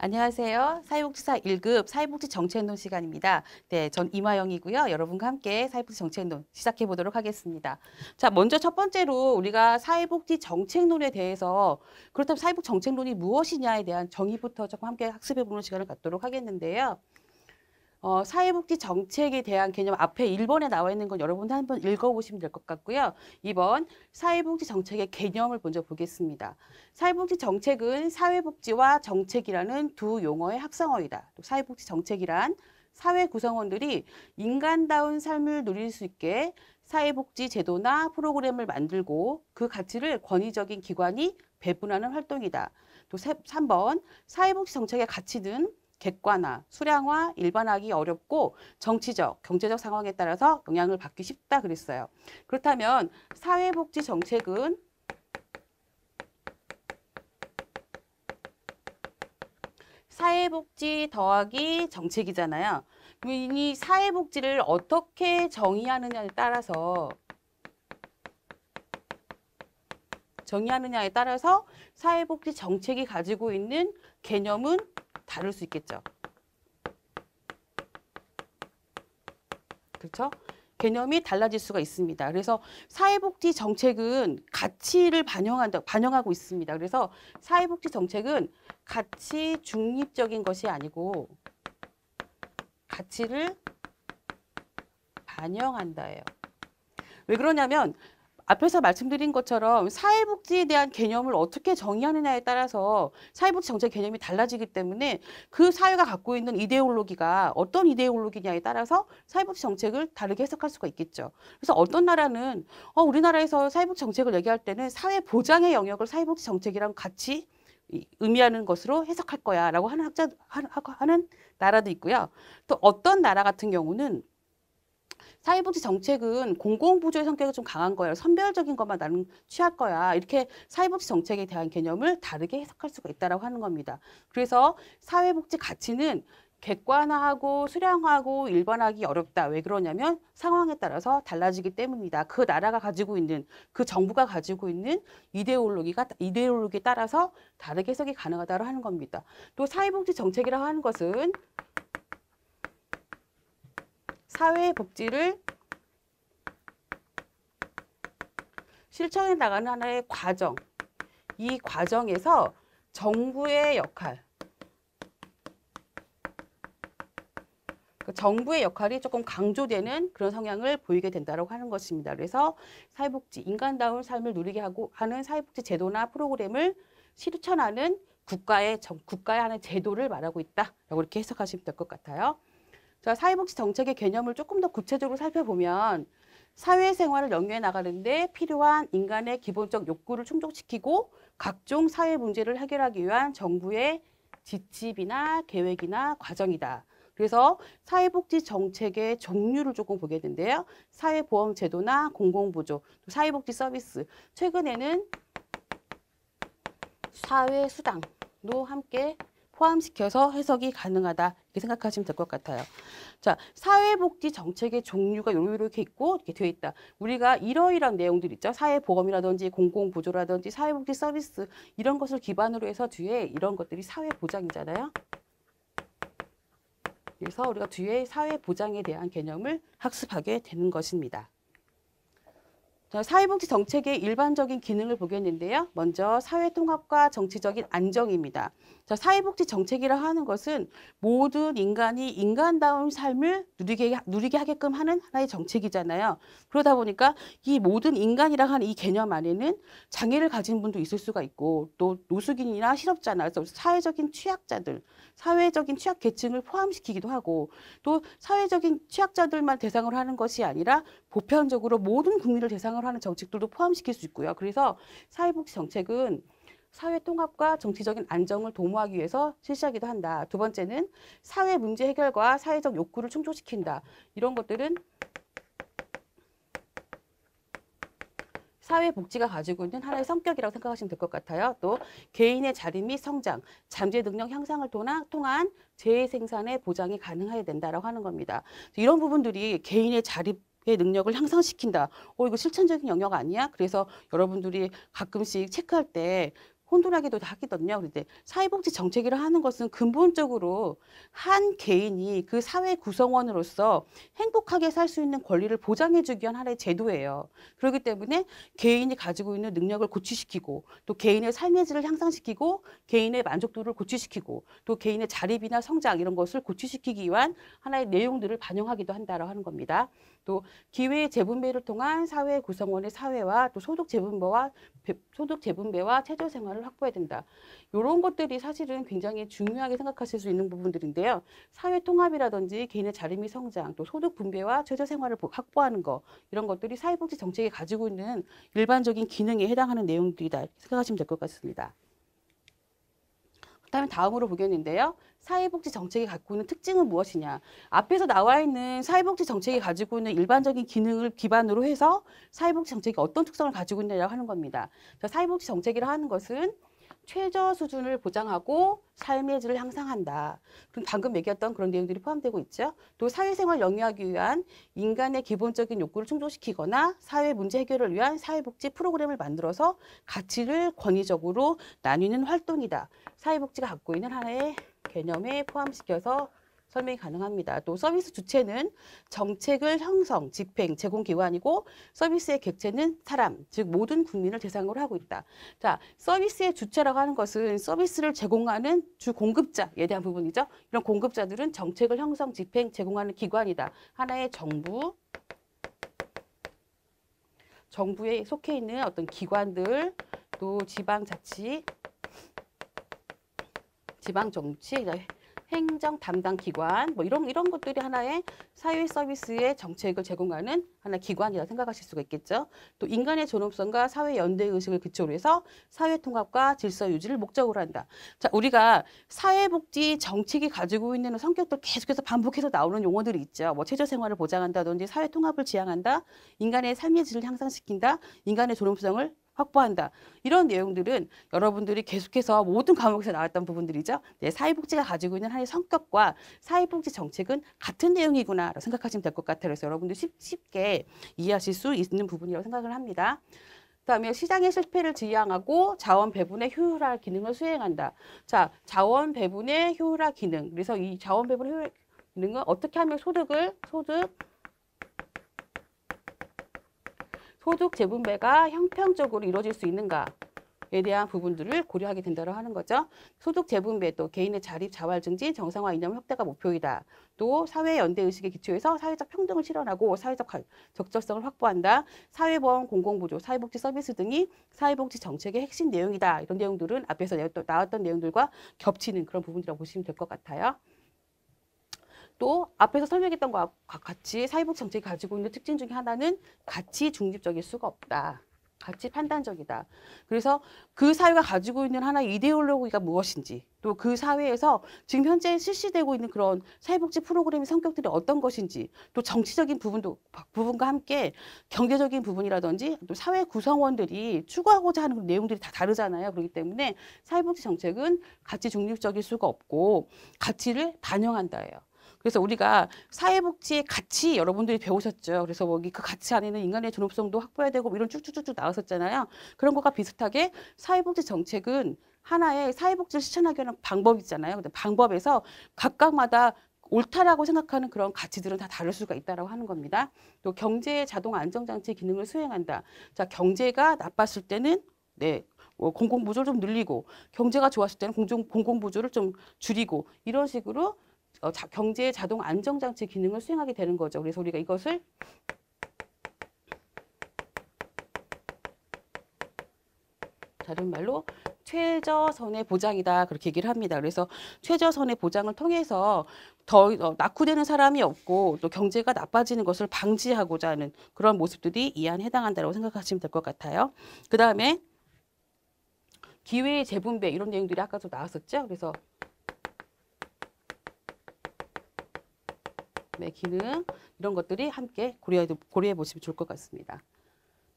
안녕하세요. 사회복지사 1급 사회복지 정책논 시간입니다. 네, 전 이마영이고요. 여러분과 함께 사회복지 정책논 시작해 보도록 하겠습니다. 자, 먼저 첫 번째로 우리가 사회복지 정책론에 대해서 그렇다면 사회복지 정책론이 무엇이냐에 대한 정의부터 조금 함께 학습해 보는 시간을 갖도록 하겠는데요. 어, 사회복지 정책에 대한 개념 앞에 일번에 나와 있는 건 여러분들 한번 읽어보시면 될 것 같고요. 이번 사회복지 정책의 개념을 먼저 보겠습니다. 사회복지 정책은 사회복지와 정책이라는 두 용어의 합성어이다. 또 사회복지 정책이란 사회 구성원들이 인간다운 삶을 누릴 수 있게 사회복지 제도나 프로그램을 만들고 그 가치를 권위적인 기관이 배분하는 활동이다. 또삼번 사회복지 정책의 가치는 객관화, 수량화, 일반화하기 어렵고 정치적, 경제적 상황에 따라서 영향을 받기 쉽다 그랬어요. 그렇다면 사회복지 정책은 사회복지 더하기 정책이잖아요. 그럼 이 사회복지를 어떻게 정의하느냐에 따라서 정의하느냐에 따라서 사회복지 정책이 가지고 있는 개념은 다를 수 있겠죠. 그렇죠? 개념이 달라질 수가 있습니다. 그래서 사회복지 정책은 가치를 반영한다, 반영하고 있습니다. 그래서 사회복지 정책은 가치 중립적인 것이 아니고 가치를 반영한다예요. 왜 그러냐면 앞에서 말씀드린 것처럼 사회복지에 대한 개념을 어떻게 정의하느냐에 따라서 사회복지 정책 개념이 달라지기 때문에 그 사회가 갖고 있는 이데올로기가 어떤 이데올로기냐에 따라서 사회복지 정책을 다르게 해석할 수가 있겠죠. 그래서 어떤 나라는 어, 우리나라에서 사회복지 정책을 얘기할 때는 사회 보장의 영역을 사회복지 정책이랑 같이 의미하는 것으로 해석할 거야라고 하는 학자 하는 나라도 있고요. 또 어떤 나라 같은 경우는 사회복지 정책은 공공부조의 성격이 좀 강한 거예요. 선별적인 것만 나는 취할 거야. 이렇게 사회복지 정책에 대한 개념을 다르게 해석할 수가 있다라고 하는 겁니다. 그래서 사회복지 가치는 객관화하고 수량화하고 일반화하기 어렵다. 왜 그러냐면 상황에 따라서 달라지기 때문이다. 그 나라가 가지고 있는 그 정부가 가지고 있는 이데올로기가 이데올로기에 따라서 다르게 해석이 가능하다고 하는 겁니다. 또 사회복지 정책이라고 하는 것은 사회 복지를 실천해 나가는 하나의 과정 이 과정에서 정부의 역할 그 정부의 역할이 조금 강조되는 그런 성향을 보이게 된다고 하는 것입니다. 그래서 사회복지, 인간다운 삶을 누리게 하고 하는 사회복지 제도나 프로그램을 실천하는 국가의, 국가의 하는 제도를 말하고 있다라고 이렇게 해석하시면 될 것 같아요. 자, 사회복지 정책의 개념을 조금 더 구체적으로 살펴보면 사회생활을 연계해 나가는데 필요한 인간의 기본적 욕구를 충족시키고 각종 사회 문제를 해결하기 위한 정부의 지침이나 계획이나 과정이다. 그래서 사회복지 정책의 종류를 조금 보겠는데요. 사회보험 제도나 공공보조, 또 사회복지 서비스, 최근에는 사회수당도 함께 포함시켜서 해석이 가능하다 이렇게 생각하시면 될 것 같아요. 자, 사회복지 정책의 종류가 요렇게 있고 이렇게 되어 있다. 우리가 이러이러한 내용들 있죠. 사회보험이라든지 공공보조라든지 사회복지 서비스 이런 것을 기반으로 해서 뒤에 이런 것들이 사회보장이잖아요. 그래서 우리가 뒤에 사회보장에 대한 개념을 학습하게 되는 것입니다. 사회복지 정책의 일반적인 기능을 보겠는데요. 먼저 사회통합과 정치적인 안정입니다. 자, 사회복지 정책이라 하는 것은 모든 인간이 인간다운 삶을 누리게, 누리게 하게끔 하는 하나의 정책이잖아요. 그러다 보니까 이 모든 인간이라 하는 이 개념 안에는 장애를 가진 분도 있을 수가 있고 또 노숙인이나 실업자나 그래서 사회적인 취약자들, 사회적인 취약계층을 포함시키기도 하고 또 사회적인 취약자들만 대상으로 하는 것이 아니라 보편적으로 모든 국민을 대상으로 보장을 하는 정책들도 포함시킬 수 있고요. 그래서 사회복지 정책은 사회 통합과 정치적인 안정을 도모하기 위해서 실시하기도 한다. 두 번째는 사회 문제 해결과 사회적 욕구를 충족시킨다. 이런 것들은 사회복지가 가지고 있는 하나의 성격이라고 생각하시면 될 것 같아요. 또 개인의 자립 및 성장, 잠재 능력 향상을 통한 재생산의 보장이 가능해야 된다라고 하는 겁니다. 이런 부분들이 개인의 자립 능력을 향상시킨다. 어, 이거 실천적인 영역 아니야? 그래서 여러분들이 가끔씩 체크할 때 혼돈하기도 하거든요. 그런데 사회복지 정책이라 하는 것은 근본적으로 한 개인이 그 사회 구성원으로서 행복하게 살 수 있는 권리를 보장해주기 위한 하나의 제도예요. 그렇기 때문에 개인이 가지고 있는 능력을 고취시키고 또 개인의 삶의 질을 향상시키고 개인의 만족도를 고취시키고 또 개인의 자립이나 성장 이런 것을 고취시키기 위한 하나의 내용들을 반영하기도 한다고 하는 겁니다. 또 기회의 재분배를 통한 사회 구성원의 사회와 또 소득 재분배와 소득 재분배와 체조 생활을 인프라 확보해야 된다. 이런 것들이 사실은 굉장히 중요하게 생각하실 수 있는 부분들인데요. 사회 통합이라든지 개인의 자립이 성장, 또 소득 분배와 최저 생활을 확보하는 것 이런 것들이 사회복지 정책이 가지고 있는 일반적인 기능에 해당하는 내용들이다 생각하시면 될 것 같습니다. 그다음에 다음으로 보겠는데요. 사회복지 정책이 갖고 있는 특징은 무엇이냐. 앞에서 나와 있는 사회복지 정책이 가지고 있는 일반적인 기능을 기반으로 해서 사회복지 정책이 어떤 특성을 가지고 있느냐고 하는 겁니다. 사회복지 정책이라 하는 것은 최저 수준을 보장하고 삶의 질을 향상한다. 그럼 방금 얘기했던 그런 내용들이 포함되고 있죠. 또 사회생활 영위하기 위한 인간의 기본적인 욕구를 충족시키거나 사회 문제 해결을 위한 사회복지 프로그램을 만들어서 가치를 권위적으로 나뉘는 활동이다. 사회복지가 갖고 있는 하나의 개념에 포함시켜서 설명이 가능합니다. 또 서비스 주체는 정책을 형성, 집행, 제공 기관이고 서비스의 객체는 사람, 즉 모든 국민을 대상으로 하고 있다. 자, 서비스의 주체라고 하는 것은 서비스를 제공하는 주 공급자에 대한 부분이죠. 이런 공급자들은 정책을 형성, 집행, 제공하는 기관이다. 하나의 정부, 정부에 속해 있는 어떤 기관들, 또 지방자치, 지방 정치 행정 담당 기관 뭐 이런 이런 것들이 하나의 사회 서비스의 정책을 제공하는 하나 기관이라 생각하실 수가 있겠죠. 또 인간의 존엄성과 사회 연대 의식을 기초로 해서 사회 통합과 질서 유지를 목적으로 한다. 자, 우리가 사회복지 정책이 가지고 있는 성격도 계속해서 반복해서 나오는 용어들이 있죠. 뭐 체제 생활을 보장한다든지 사회 통합을 지향한다. 인간의 삶의 질을 향상시킨다. 인간의 존엄성을 확보한다. 이런 내용들은 여러분들이 계속해서 모든 과목에서 나왔던 부분들이죠. 네, 사회복지가 가지고 있는 하나의 성격과 사회복지 정책은 같은 내용이구나라고 생각하시면 될 것 같아요. 그래서 여러분들 쉽게 쉽 이해하실 수 있는 부분이라고 생각을 합니다. 그다음에 시장의 실패를 지향하고 자원 배분의 효율화 기능을 수행한다. 자, 자원 배분의 효율화 기능. 그래서 이 자원 배분 효율 화 기능은 어떻게 하면 소득을 소득 소득 재분배가 형평적으로 이루어질 수 있는가에 대한 부분들을 고려하게 된다고 하는 거죠. 소득 재분배 또 개인의 자립, 자활 증진, 정상화 이념 확대가 목표이다. 또 사회 연대 의식의 기초에서 사회적 평등을 실현하고 사회적 적절성을 확보한다. 사회보험, 공공보조, 사회복지 서비스 등이 사회복지 정책의 핵심 내용이다. 이런 내용들은 앞에서 나왔던 내용들과 겹치는 그런 부분이라고 보시면 될 것 같아요. 또 앞에서 설명했던 것과 같이 사회복지 정책이 가지고 있는 특징 중에 하나는 가치 중립적일 수가 없다. 가치 판단적이다. 그래서 그 사회가 가지고 있는 하나의 이데올로기가 무엇인지 또 그 사회에서 지금 현재 실시되고 있는 그런 사회복지 프로그램의 성격들이 어떤 것인지 또 정치적인 부분도 부분과 함께 경제적인 부분이라든지 또 사회 구성원들이 추구하고자 하는 내용들이 다 다르잖아요. 그렇기 때문에 사회복지 정책은 가치 중립적일 수가 없고 가치를 반영한다예요. 그래서 우리가 사회복지의 가치 여러분들이 배우셨죠. 그래서 뭐그 가치 안에는 인간의 존엄성도 확보해야 되고 뭐 이런 쭉쭉쭉쭉 나왔었잖아요. 그런 것과 비슷하게 사회복지 정책은 하나의 사회복지를 실천하기 위한 방법이잖아요. 근데 방법에서 각각마다 옳다라고 생각하는 그런 가치들은 다 다를 수가 있다라고 하는 겁니다. 또 경제의 자동 안정장치 기능을 수행한다. 자, 경제가 나빴을 때는 네, 뭐 공공부조를 좀 늘리고 경제가 좋았을 때는 공정, 공공부조를 좀 줄이고 이런 식으로 어, 자, 경제의 자동 안정장치 기능을 수행하게 되는 거죠. 그래서 우리가 이것을 다른 말로 최저선의 보장이다 그렇게 얘기를 합니다. 그래서 최저선의 보장을 통해서 더 어, 낙후되는 사람이 없고 또 경제가 나빠지는 것을 방지하고자 하는 그런 모습들이 이 안에 해당한다고 생각하시면 될 것 같아요. 그 다음에 기회의 재분배 이런 내용들이 아까도 나왔었죠. 그래서 네, 기능 이런 것들이 함께 고려해, 고려해 보시면 좋을 것 같습니다.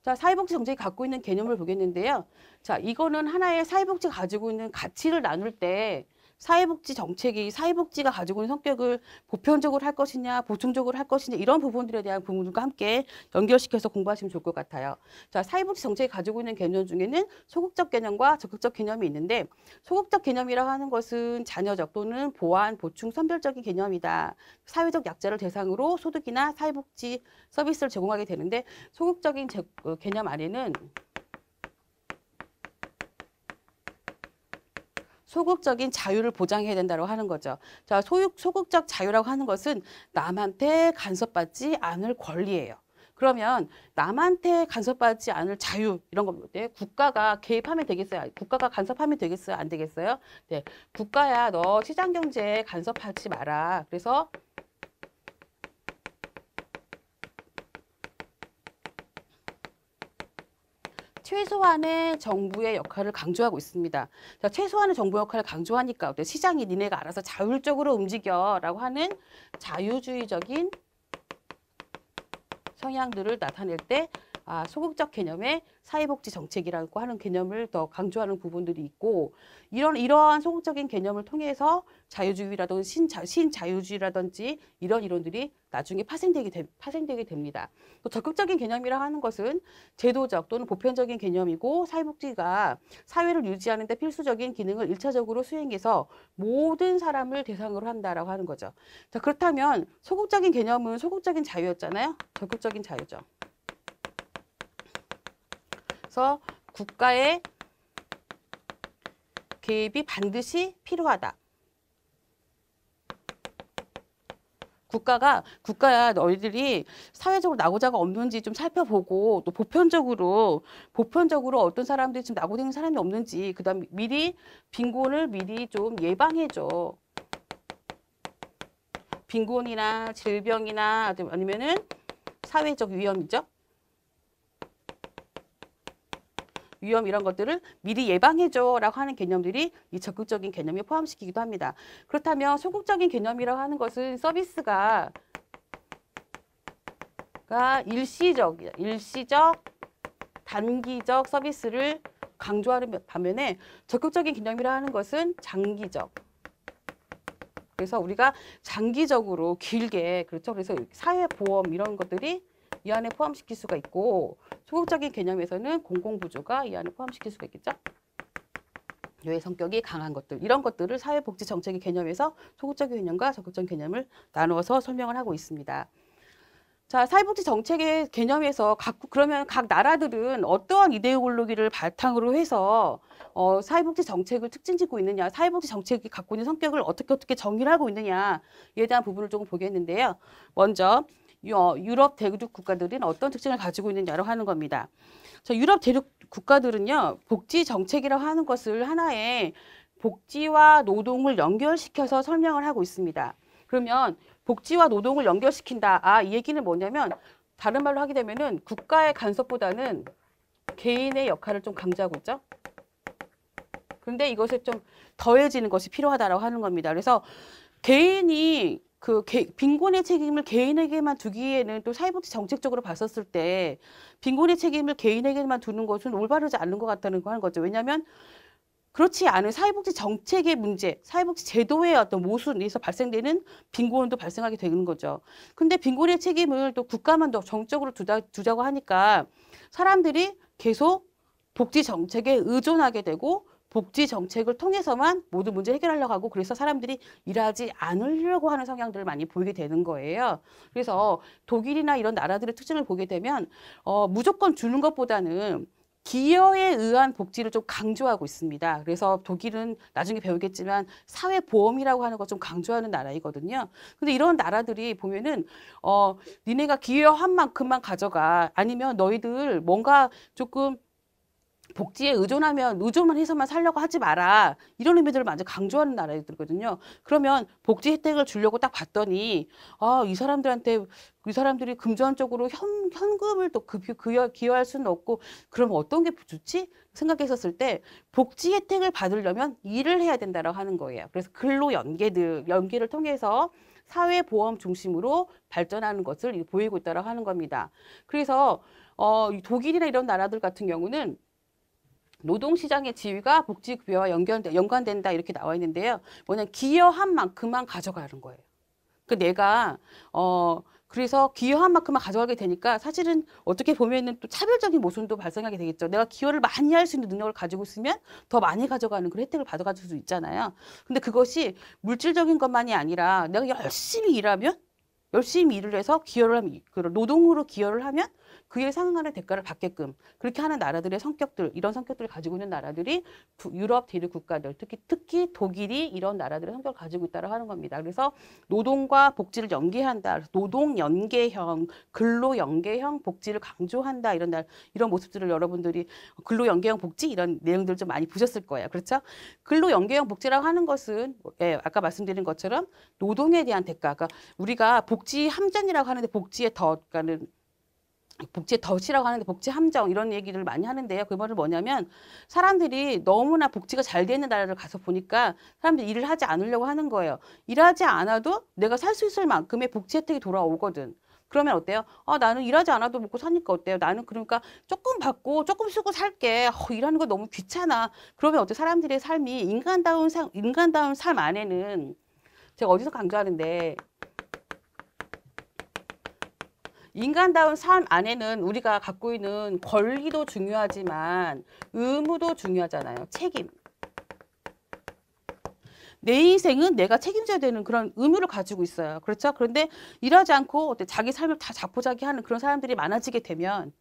자, 사회복지 정책이 갖고 있는 개념을 보겠는데요. 자, 이거는 하나의 사회복지 가지고 있는 가치를 나눌 때 사회복지 정책이 사회복지가 가지고 있는 성격을 보편적으로 할 것이냐 보충적으로 할 것이냐 이런 부분들에 대한 부분과 들 함께 연결시켜서 공부하시면 좋을 것 같아요. 자, 사회복지 정책이 가지고 있는 개념 중에는 소극적 개념과 적극적 개념이 있는데 소극적 개념이라고 하는 것은 자녀적 또는 보완, 보충, 선별적인 개념이다. 사회적 약자를 대상으로 소득이나 사회복지 서비스를 제공하게 되는데 소극적인 어, 개념 안에는 소극적인 자유를 보장해야 된다고 하는 거죠. 자, 소육, 소극적 자유라고 하는 것은 남한테 간섭받지 않을 권리예요. 그러면 남한테 간섭받지 않을 자유 이런 건데 국가가 개입하면 되겠어요? 국가가 간섭하면 되겠어요? 안 되겠어요? 네, 국가야 너 시장 경제에 간섭하지 마라. 그래서 최소한의 정부의 역할을 강조하고 있습니다. 자, 최소한의 정부 역할을 강조하니까 어때? 시장이 니네가 알아서 자율적으로 움직여라고 하는 자유주의적인 성향들을 나타낼 때 아, 소극적 개념의 사회복지 정책이라고 하는 개념을 더 강조하는 부분들이 있고 이런 이러한 소극적인 개념을 통해서 자유주의라든지 신자, 신자유주의라든지 이런 이론들이 나중에 파생되게 되, 파생되게 됩니다. 또 적극적인 개념이라 고 하는 것은 제도적 또는 보편적인 개념이고 사회복지가 사회를 유지하는 데 필수적인 기능을 일차적으로 수행해서 모든 사람을 대상으로 한다라고 하는 거죠. 자, 그렇다면 소극적인 개념은 소극적인 자유였잖아요. 적극적인 자유죠. 그래서 국가의 개입이 반드시 필요하다. 국가가 국가야 너희들이 사회적으로 낙오자가 없는지 좀 살펴보고 또 보편적으로 보편적으로 어떤 사람들이 지금 낙오되는 사람이 없는지 그다음 미리 빈곤을 미리 좀 예방해 줘. 빈곤이나 질병이나 아니면은 사회적 위험이죠. 위험 이런 것들을 미리 예방해줘라고 하는 개념들이 이 적극적인 개념에 포함시키기도 합니다. 그렇다면 소극적인 개념이라고 하는 것은 서비스가 일시적, 일시적, 단기적 서비스를 강조하는 반면에 적극적인 개념이라 하는 것은 장기적, 그래서 우리가 장기적으로 길게 그렇죠. 그래서 사회 보험 이런 것들이 이 안에 포함시킬 수가 있고 소극적인 개념에서는 공공부조가 이 안에 포함시킬 수가 있겠죠. 요의 성격이 강한 것들 이런 것들을 사회복지 정책의 개념에서 소극적인 개념과 적극적인 개념을 나누어서 설명을 하고 있습니다. 자, 사회복지 정책의 개념에서 각, 그러면 각 나라들은 어떠한 이데올로기를 바탕으로 해서 어, 사회복지 정책을 특징 짓고 있느냐, 사회복지 정책이 갖고 있는 성격을 어떻게 어떻게 정의를 하고 있느냐에 대한 부분을 조금 보겠는데요. 먼저 유럽 대륙 국가들은 어떤 특징을 가지고 있느냐로 하는 겁니다. 자, 유럽 대륙 국가들은요, 복지 정책이라고 하는 것을 하나의 복지와 노동을 연결시켜서 설명을 하고 있습니다. 그러면 복지와 노동을 연결시킨다. 아, 이 얘기는 뭐냐면 다른 말로 하게 되면은 국가의 간섭보다는 개인의 역할을 좀 강조하고 있죠. 그런데 이것에 좀 더해지는 것이 필요하다라고 하는 겁니다. 그래서 개인이 그 개, 빈곤의 책임을 개인에게만 두기에는 또 사회복지 정책적으로 봤었을 때 빈곤의 책임을 개인에게만 두는 것은 올바르지 않는 것 같다는 거 하는 거죠. 왜냐하면 그렇지 않은 사회복지 정책의 문제, 사회복지 제도의 어떤 모순에서 발생되는 빈곤도 발생하게 되는 거죠. 근데 빈곤의 책임을 또 국가만 더 정적으로 두다, 두자고 하니까 사람들이 계속 복지 정책에 의존하게 되고 복지 정책을 통해서만 모든 문제 해결하려고 하고 그래서 사람들이 일하지 않으려고 하는 성향들을 많이 보이게 되는 거예요. 그래서 독일이나 이런 나라들의 특징을 보게 되면 어, 무조건 주는 것보다는 기여에 의한 복지를 좀 강조하고 있습니다. 그래서 독일은 나중에 배우겠지만 사회보험이라고 하는 걸 좀 강조하는 나라이거든요. 근데 이런 나라들이 보면은 어 니네가 기여한 만큼만 가져가 아니면 너희들 뭔가 조금 복지에 의존하면 의존만 해서만 살려고 하지 마라 이런 의미들을 먼저 강조하는 나라들거든요. 그러면 복지 혜택을 주려고 딱 봤더니 아 이 사람들한테 이 사람들이 금전적으로 현, 현금을 또급여 기여할 수는 없고 그럼 어떤 게 좋지? 생각했었을 때 복지 혜택을 받으려면 일을 해야 된다라고 하는 거예요. 그래서 근로 연계들 연계를 통해서 사회 보험 중심으로 발전하는 것을 보이고 있다라고 하는 겁니다. 그래서 어, 독일이나 이런 나라들 같은 경우는 노동시장의 지위가 복지급여와 연결, 연관된다 이렇게 나와 있는데요. 뭐냐 기여한 만큼만 가져가는 거예요. 그 내가 어 그래서 기여한 만큼만 가져가게 되니까 사실은 어떻게 보면은 또 차별적인 모순도 발생하게 되겠죠. 내가 기여를 많이 할 수 있는 능력을 가지고 있으면 더 많이 가져가는 그런 혜택을 받아가질 수 있잖아요. 근데 그것이 물질적인 것만이 아니라 내가 열심히 일하면 열심히 일을 해서 기여를 하면 그 노동으로 기여를 하면 그에 상응하는 대가를 받게끔 그렇게 하는 나라들의 성격들 이런 성격들을 가지고 있는 나라들이 유럽 대륙 국가들 특히 특히 독일이 이런 나라들의 성격을 가지고 있다고 하는 겁니다. 그래서 노동과 복지를 연계한다. 노동 연계형, 근로 연계형 복지를 강조한다. 이런 날 이런 모습들을 여러분들이 근로 연계형 복지 이런 내용들 좀 많이 보셨을 거예요. 그렇죠? 근로 연계형 복지라고 하는 것은 예, 아까 말씀드린 것처럼 노동에 대한 대가. 그러니까 우리가 복지 함정이라고 하는데 복지에 더 그러니까는 복지 덫이라고 하는데 복지 함정 이런 얘기를 많이 하는데요. 그거를 뭐냐면 사람들이 너무나 복지가 잘 돼 있는 나라를 가서 보니까 사람들이 일을 하지 않으려고 하는 거예요. 일하지 않아도 내가 살 수 있을 만큼의 복지 혜택이 돌아오거든. 그러면 어때요? 아, 나는 일하지 않아도 먹고 사니까 어때요? 나는 그러니까 조금 받고 조금 쓰고 살게. 어, 일하는 거 너무 귀찮아. 그러면 어때? 사람들의 삶이 인간다운 삶, 인간다운 삶 안에는 제가 어디서 강조하는데 인간다운 삶 안에는 우리가 갖고 있는 권리도 중요하지만 의무도 중요하잖아요. 책임. 내 인생은 내가 책임져야 되는 그런 의무를 가지고 있어요. 그렇죠? 그런데 일하지 않고 어때 자기 삶을 다 자포자기하는 그런 사람들이 많아지게 되면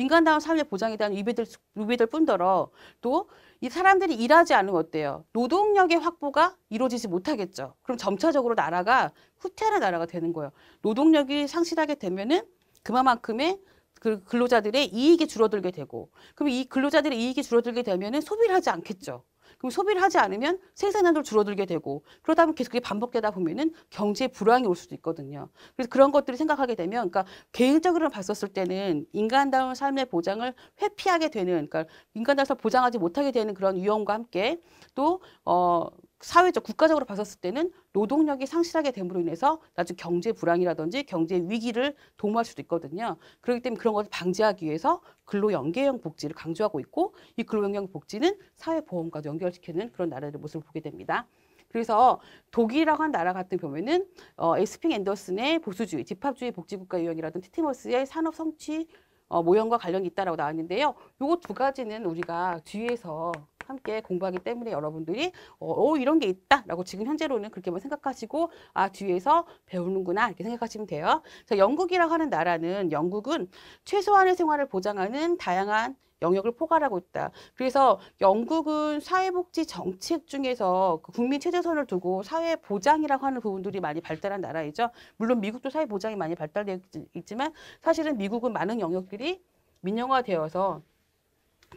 인간다운 삶의 보장에 대한 위배들, 위배들 뿐더러 또 이 사람들이 일하지 않으 어때요? 노동력의 확보가 이루어지지 못하겠죠. 그럼 점차적으로 나라가 후퇴하는 나라가 되는 거예요. 노동력이 상실하게 되면은 그만큼의 그 근로자들의 이익이 줄어들게 되고 그럼 이 근로자들의 이익이 줄어들게 되면은 소비를 하지 않겠죠. 그럼 소비를 하지 않으면 생산량도 줄어들게 되고 그러다 보면 계속 반복되다 보면은 경제 불황이 올 수도 있거든요. 그래서 그런 것들을 생각하게 되면 그러니까 개인적으로 봤었을 때는 인간다운 삶의 보장을 회피하게 되는 그러니까 인간다운 삶 보장하지 못하게 되는 그런 위험과 함께 또어 사회적 국가적으로 봤었을 때는 노동력이 상실하게 됨으로 인해서 나중 경제 불황이라든지 경제 위기를 도모할 수도 있거든요. 그렇기 때문에 그런 것을 방지하기 위해서 근로 연계형 복지를 강조하고 있고 이 근로 연계형 복지는 사회 보험과 연결시키는 그런 나라의 모습을 보게 됩니다. 그래서 독일이라고 한 나라 같은 경우에는 어, 에스핑 앤더슨의 보수주의, 집합주의 복지국가 유형이라든 티티머스의 산업 성취 어, 모형과 관련이 있다라고 나왔는데요. 요거 두 가지는 우리가 뒤에서 함께 공부하기 때문에 여러분들이 어, 어, 이런 게 있다라고 지금 현재로는 그렇게만 뭐 생각하시고 아 뒤에서 배우는구나 이렇게 생각하시면 돼요. 그래서 영국이라고 하는 나라는 영국은 최소한의 생활을 보장하는 다양한 영역을 포괄하고 있다. 그래서 영국은 사회복지 정책 중에서 그 국민 최저선을 두고 사회 보장이라고 하는 부분들이 많이 발달한 나라이죠. 물론 미국도 사회 보장이 많이 발달되어 있지만 사실은 미국은 많은 영역들이 민영화되어서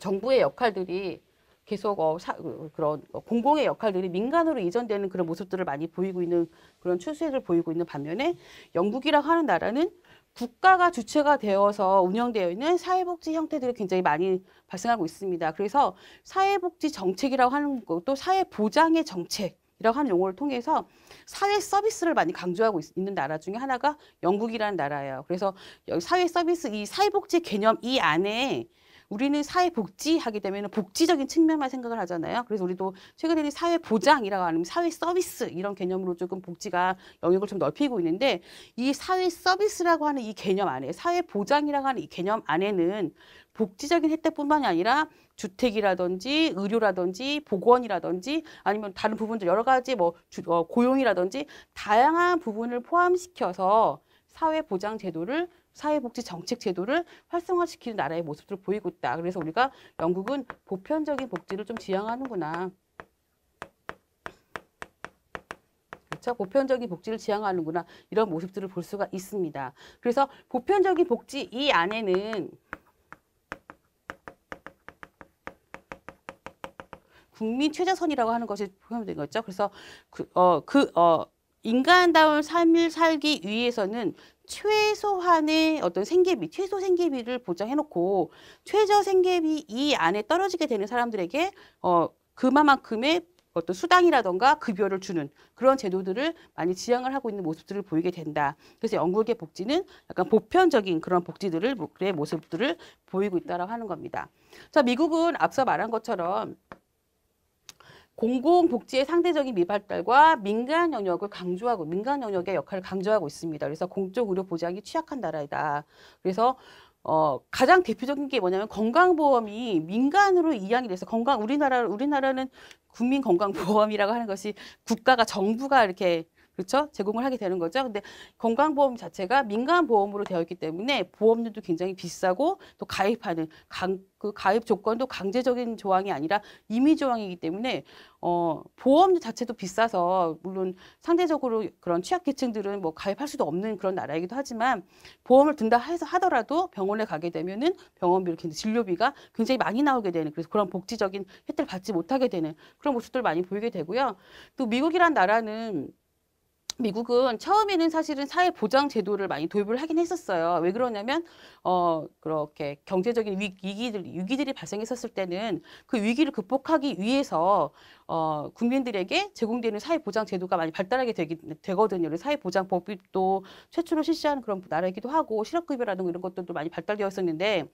정부의 역할들이 계속 어, 사, 그, 그런 어, 공공의 역할들이 민간으로 이전되는 그런 모습들을 많이 보이고 있는 그런 추세를 보이고 있는 반면에 영국이라고 하는 나라는 국가가 주체가 되어서 운영되어 있는 사회복지 형태들이 굉장히 많이 발생하고 있습니다. 그래서 사회복지 정책이라고 하는 것도 사회보장의 정책 이라고 하는 용어를 통해서 사회 서비스를 많이 강조하고 있, 는 나라 중에 하나가 영국이라는 나라예요. 그래서 여기 사회 서비스 이 사회복지 개념 이 안에 우리는 사회복지 하게 되면 복지적인 측면만 생각을 하잖아요. 그래서 우리도 최근에는 사회보장이라고 하는 사회 서비스 이런 개념으로 조금 복지가 영역을 좀 넓히고 있는데 이 사회 서비스라고 하는 이 개념 안에 사회보장이라고 하는 이 개념 안에는 복지적인 혜택뿐만이 아니라 주택이라든지 의료라든지 보건이라든지 아니면 다른 부분들 여러 가지 뭐 주, 어, 고용이라든지 다양한 부분을 포함시켜서 사회보장 제도를 사회복지 정책 제도를 활성화시키는 나라의 모습들을 보이고 있다. 그래서 우리가 영국은 보편적인 복지를 좀 지향하는구나. 그렇죠? 보편적인 복지를 지향하는구나. 이런 모습들을 볼 수가 있습니다. 그래서 보편적인 복지 이 안에는 국민 최저선이라고 하는 것이 포함된 거죠. 그래서 그, 어, 그, 어, 인간다운 삶을 살기 위해서는 최소한의 어떤 생계비, 최소 생계비를 보장해놓고 최저 생계비 이 안에 떨어지게 되는 사람들에게 어, 그만큼의 어떤 수당이라던가 급여를 주는 그런 제도들을 많이 지향을 하고 있는 모습들을 보이게 된다. 그래서 영국의 복지는 약간 보편적인 그런 복지들을 그의 모습들을 보이고 있다라고 하는 겁니다. 자, 미국은 앞서 말한 것처럼 공공복지의 상대적인 미발달과 민간 영역을 강조하고 민간 영역의 역할을 강조하고 있습니다. 그래서 공적 의료 보장이 취약한 나라이다. 그래서 어, 가장 대표적인 게 뭐냐면 건강보험이 민간으로 이양이 돼서 건강 우리나라 우리나라는 국민 건강보험이라고 하는 것이 국가가 정부가 이렇게 그렇죠? 제공을 하게 되는 거죠. 근데 건강보험 자체가 민간 보험으로 되어 있기 때문에 보험료도 굉장히 비싸고 또 가입하는 강, 그 가입 조건도 강제적인 조항이 아니라 임의 조항이기 때문에 어, 보험료 자체도 비싸서 물론 상대적으로 그런 취약계층들은 뭐 가입할 수도 없는 그런 나라이기도 하지만 보험을 든다 해서 하더라도 병원에 가게 되면은 병원비로 굉장히 진료비가 굉장히 많이 나오게 되는 그래서 그런 복지적인 혜택을 받지 못하게 되는 그런 모습들 을 많이 보이게 되고요. 또 미국이란 나라는 미국은 처음에는 사실은 사회 보장 제도를 많이 도입을 하긴 했었어요. 왜 그러냐면 어 그렇게 경제적인 위, 기들 위기들이 발생했었을 때는 그 위기를 극복하기 위해서 어 국민들에게 제공되는 사회 보장 제도가 많이 발달하게 되기, 되거든요. 사회 보장 법도 최초로 실시한 그런 나라이기도 하고 실업급여라든가 이런 것들도 많이 발달되었었는데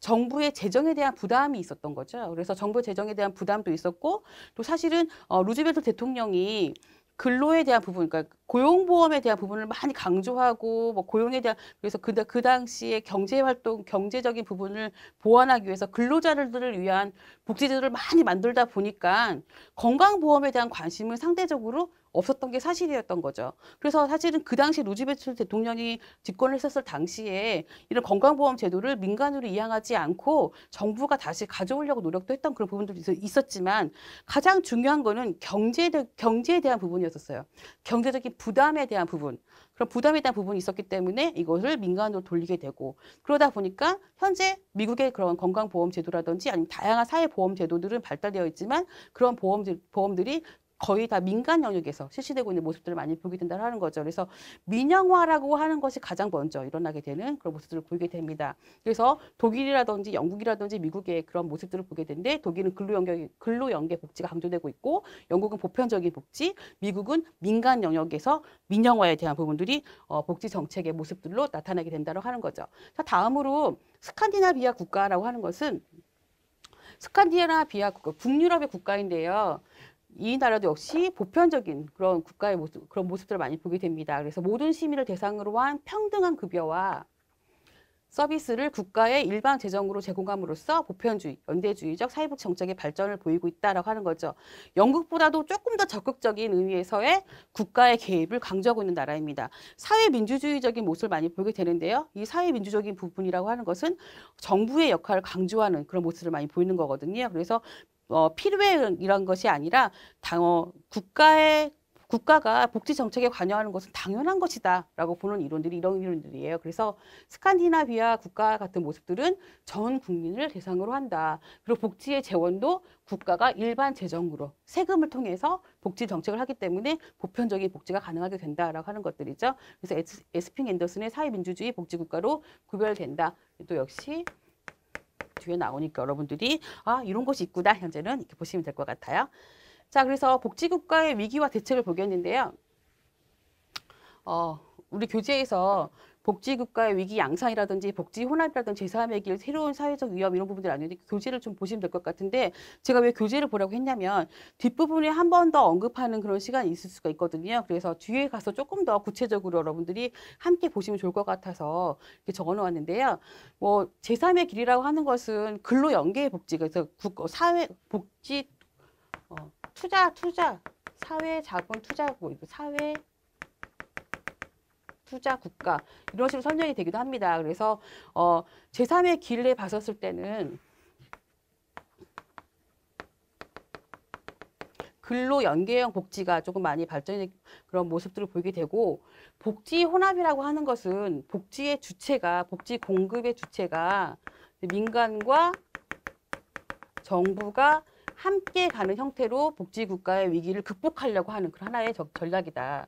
정부의 재정에 대한 부담이 있었던 거죠. 그래서 정부 재정에 대한 부담도 있었고 또 사실은 어 루즈벨트 대통령이 근로에 대한 부분, 그러니까 고용보험에 대한 부분을 많이 강조하고 뭐 고용에 대한 그래서 그, 그 당시에 경제활동 경제적인 부분을 보완하기 위해서 근로자들을 위한 복지제도를 많이 만들다 보니까 건강보험에 대한 관심은 상대적으로 없었던 게 사실이었던 거죠. 그래서 사실은 그 당시 루즈벨트 대통령이 집권을 했었을 당시에 이런 건강보험 제도를 민간으로 이양하지 않고 정부가 다시 가져오려고 노력도 했던 그런 부분도 들 있었지만 가장 중요한 거는 경제 경제에 대한 부분이었어요 경제적인 부담에 대한 부분 그런 부담에 대한 부분이 있었기 때문에 이것을 민간으로 돌리게 되고 그러다 보니까 현재 미국의 그런 건강보험 제도라든지 아니면 다양한 사회보험 제도들은 발달되어 있지만 그런 보험 보험들이 거의 다 민간 영역에서 실시되고 있는 모습들을 많이 보게 된다는 거죠. 그래서 민영화라고 하는 것이 가장 먼저 일어나게 되는 그런 모습들을 보이게 됩니다. 그래서 독일이라든지 영국이라든지 미국의 그런 모습들을 보게 되는데 독일은 근로 영역 근로 연계 복지가 강조되고 있고 영국은 보편적인 복지, 미국은 민간 영역에서 민영화에 대한 부분들이 어, 복지 정책의 모습들로 나타나게 된다고 하는 거죠. 자, 다음으로 스칸디나비아 국가라고 하는 것은 스칸디나비아 국가, 북유럽의 국가인데요. 이 나라도 역시 보편적인 그런 국가의 모습, 그런 모습들을 많이 보게 됩니다. 그래서 모든 시민을 대상으로 한 평등한 급여와 서비스를 국가의 일반 재정으로 제공함으로써 보편주의, 연대주의적 사회복 정책의 발전을 보이고 있다라고 하는 거죠. 영국보다도 조금 더 적극적인 의미에서의 국가의 개입을 강조하고 있는 나라입니다. 사회민주주의적인 모습을 많이 보게 되는데요. 이 사회민주적인 부분이라고 하는 것은 정부의 역할을 강조하는 그런 모습을 많이 보이는 거거든요. 그래서 어, 필요해 이런 것이 아니라 당, 어, 국가의 국가가 복지 정책에 관여하는 것은 당연한 것이다라고 보는 이론들이 이런 이론들이에요. 그래서 스칸디나비아 국가 같은 모습들은 전 국민을 대상으로 한다. 그리고 복지의 재원도 국가가 일반 재정으로 세금을 통해서 복지 정책을 하기 때문에 보편적인 복지가 가능하게 된다라고 하는 것들이죠. 그래서 에스핑 앤더슨의 사회민주주의 복지국가로 구별된다. 또 역시 뒤에 나오니까 여러분들이 아 이런 것이 있구나 현재는 이렇게 보시면 될 것 같아요. 자 그래서 복지국가의 위기와 대책을 보겠는데요. 어, 우리 교재에서 복지국가의 위기 양상이라든지 복지 혼합이라든지 제3의 길, 새로운 사회적 위험 이런 부분들아니닌데 교재를 좀 보시면 될 것 같은데 제가 왜 교재를 보라고 했냐면 뒷부분에 한 번 더 언급하는 그런 시간이 있을 수가 있거든요. 그래서 뒤에 가서 조금 더 구체적으로 여러분들이 함께 보시면 좋을 것 같아서 이렇게 적어놓았는데요. 뭐 제3의 길이라고 하는 것은 근로 연계 복지 그래서 국, 어 사회 복지 어, 투자 투자 사회 자본 투자 뭐 사회 투자 국가 이런 식으로 설명이 되기도 합니다. 그래서 어, 제3의 길에 봤었을 때는 근로 연계형 복지가 조금 많이 발전된 그런 모습들을 보이게 되고 복지 혼합이라고 하는 것은 복지의 주체가 복지 공급의 주체가 민간과 정부가 함께 가는 형태로 복지 국가의 위기를 극복하려고 하는 그 하나의 전략이다.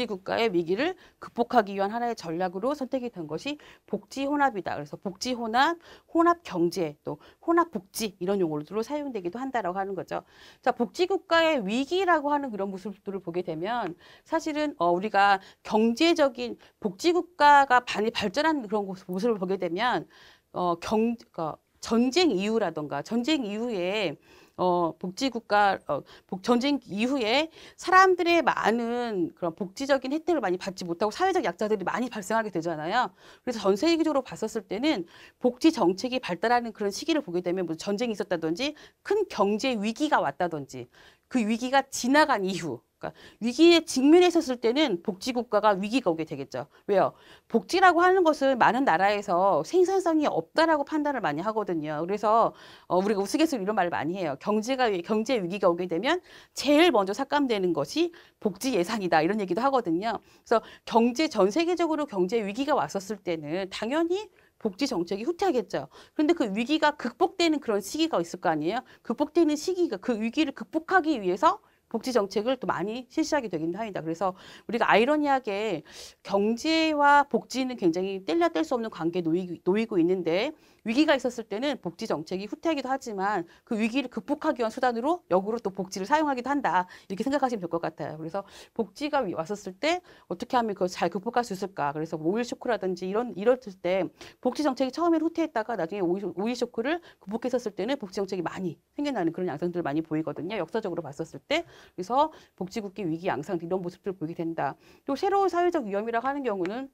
복지 국가의 위기를 극복하기 위한 하나의 전략으로 선택이 된 것이 복지 혼합이다. 그래서 복지 혼합, 혼합 경제, 또 혼합 복지 이런 용어로 사용되기도 한다라고 하는 거죠. 자, 복지 국가의 위기라고 하는 그런 모습들을 보게 되면 사실은 어, 우리가 경제적인 복지 국가가 많이 발전한 그런 모습을 보게 되면 어, 경, 어, 전쟁 이후라던가 전쟁 이후에 어, 복지국가, 어, 복, 전쟁 이후에 사람들의 많은 그런 복지적인 혜택을 많이 받지 못하고 사회적 약자들이 많이 발생하게 되잖아요. 그래서 전 세계적으로 봤었을 때는 복지 정책이 발달하는 그런 시기를 보게 되면 뭐 전쟁이 있었다든지 큰 경제 위기가 왔다든지 그 위기가 지나간 이후 그러니까 위기에 직면했었을 때는 복지국가가 위기가 오게 되겠죠. 왜요? 복지라고 하는 것은 많은 나라에서 생산성이 없다라고 판단을 많이 하거든요. 그래서 어, 우리가 우스갯소리 로 이런 말을 많이 해요. 경제가 경제 위기가 오게 되면 제일 먼저 삭감되는 것이 복지 예산이다 이런 얘기도 하거든요. 그래서 경제 전 세계적으로 경제 위기가 왔었을 때는 당연히 복지 정책이 후퇴하겠죠. 그런데 그 위기가 극복되는 그런 시기가 있을 거 아니에요? 극복되는 시기가 그 위기를 극복하기 위해서 복지 정책을 또 많이 실시하게 되긴 합니다. 그래서 우리가 아이러니하게 경제와 복지는 굉장히 뗄려 뗄 수 없는 관계에 놓이고, 놓이고 있는데 위기가 있었을 때는 복지 정책이 후퇴하기도 하지만 그 위기를 극복하기 위한 수단으로 역으로 또 복지를 사용하기도 한다. 이렇게 생각하시면 될 것 같아요. 그래서 복지가 왔었을 때 어떻게 하면 그걸 잘 극복할 수 있을까. 그래서 뭐 오일 쇼크라든지 이런 이럴 때 복지 정책이 처음에 후퇴했다가 나중에 오일, 쇼크를 극복했었을 때는 복지 정책이 많이 생겨나는 그런 양상들을 많이 보이거든요. 역사적으로 봤었을 때. 그래서 복지국기 위기 양상 이런 모습들을 보이게 된다. 또 새로운 사회적 위험이라고 하는 경우는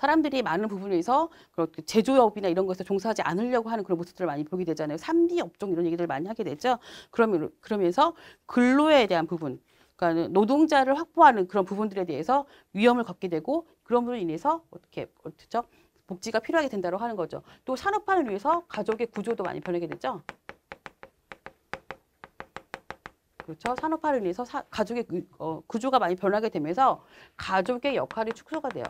사람들이 많은 부분에서 그렇게 그 제조업이나 이런 것에 종사하지 않으려고 하는 그런 모습들을 많이 보게 되잖아요. 삼디 업종 이런 얘기들을 많이 하게 되죠. 그러면 그러면서 근로에 대한 부분 그러니까 노동자를 확보하는 그런 부분들에 대해서 위험을 겪게 되고 그럼으로 인해서 어떻게 어떻죠? 복지가 필요하게 된다고 하는 거죠. 또 산업화를 위해서 가족의 구조도 많이 변하게 되죠. 그렇죠. 산업화를 위해서 사, 가족의 어, 구조가 많이 변하게 되면서 가족의 역할이 축소가 돼요.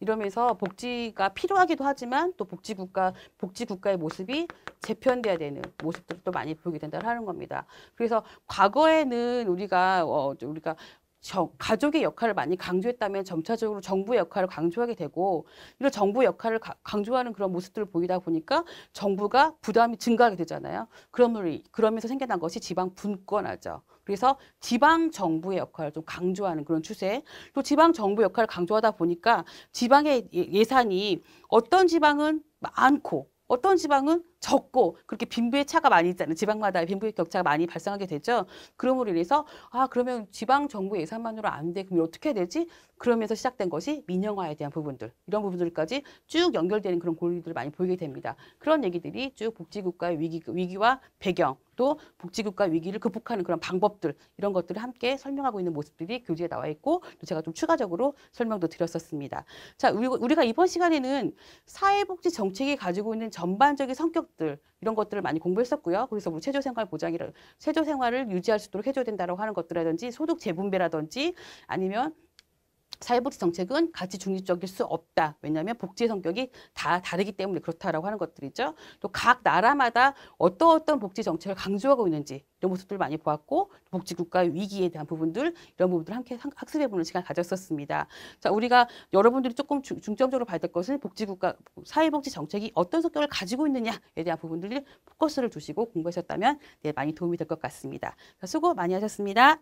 이러면서 복지가 필요하기도 하지만 또 복지국가 복지국가의 모습이 재편돼야 되는 모습들도 많이 보게 된다는 겁니다. 그래서 과거에는 우리가 어 우리가 저, 가족의 역할을 많이 강조했다면 점차적으로 정부의 역할을 강조하게 되고 이런 정부 역할을 가, 강조하는 그런 모습들을 보이다 보니까 정부가 부담이 증가하게 되잖아요. 그러므로 그러면서 생겨난 것이 지방 분권화죠. 그래서 지방 정부의 역할을 좀 강조하는 그런 추세. 또 지방 정부 역할을 강조하다 보니까 지방의 예, 예산이 어떤 지방은 많고 어떤 지방은 적고 그렇게 빈부의 차가 많이 있잖아요. 지방마다 빈부의 격차가 많이 발생하게 되죠. 그러므로 인해서 아 그러면 지방 정부 예산만으로 안 돼. 그럼 어떻게 해야 되지? 그러면서 시작된 것이 민영화에 대한 부분들 이런 부분들까지 쭉 연결되는 그런 고리들을 많이 보이게 됩니다. 그런 얘기들이 쭉 복지국가의 위기, 위기와 배경 또 복지국가 위기를 극복하는 그런 방법들 이런 것들을 함께 설명하고 있는 모습들이 교재에 나와 있고 또 제가 좀 추가적으로 설명도 드렸었습니다. 자 우리가 이번 시간에는 사회복지 정책이 가지고 있는 전반적인 성격 상속들 이런 것들을 많이 공부했었고요. 거기서 우리 최저생활 보장이라 최저생활을 유지할 수 있도록 해줘야 된다라고 하는 것들이라든지 소득 재분배라든지 아니면 사회복지 정책은 같이 중립적일 수 없다. 왜냐하면 복지 의 성격이 다 다르기 때문에 그렇다라고 하는 것들이죠. 또 각 나라마다 어떤 어떤 복지 정책을 강조하고 있는지 이런 모습들 을 많이 보았고 복지 국가의 위기에 대한 부분들 이런 부분들 함께 학습해 보는 시간 가졌었습니다. 자 우리가 여러분들이 조금 중, 중점적으로 봐야 것은 복지 국가 사회복지 정책이 어떤 성격을 가지고 있느냐에 대한 부분들을 포커스를 두시고 공부하셨다면 네, 많이 도움이 될 것 같습니다. 수고 많이 하셨습니다.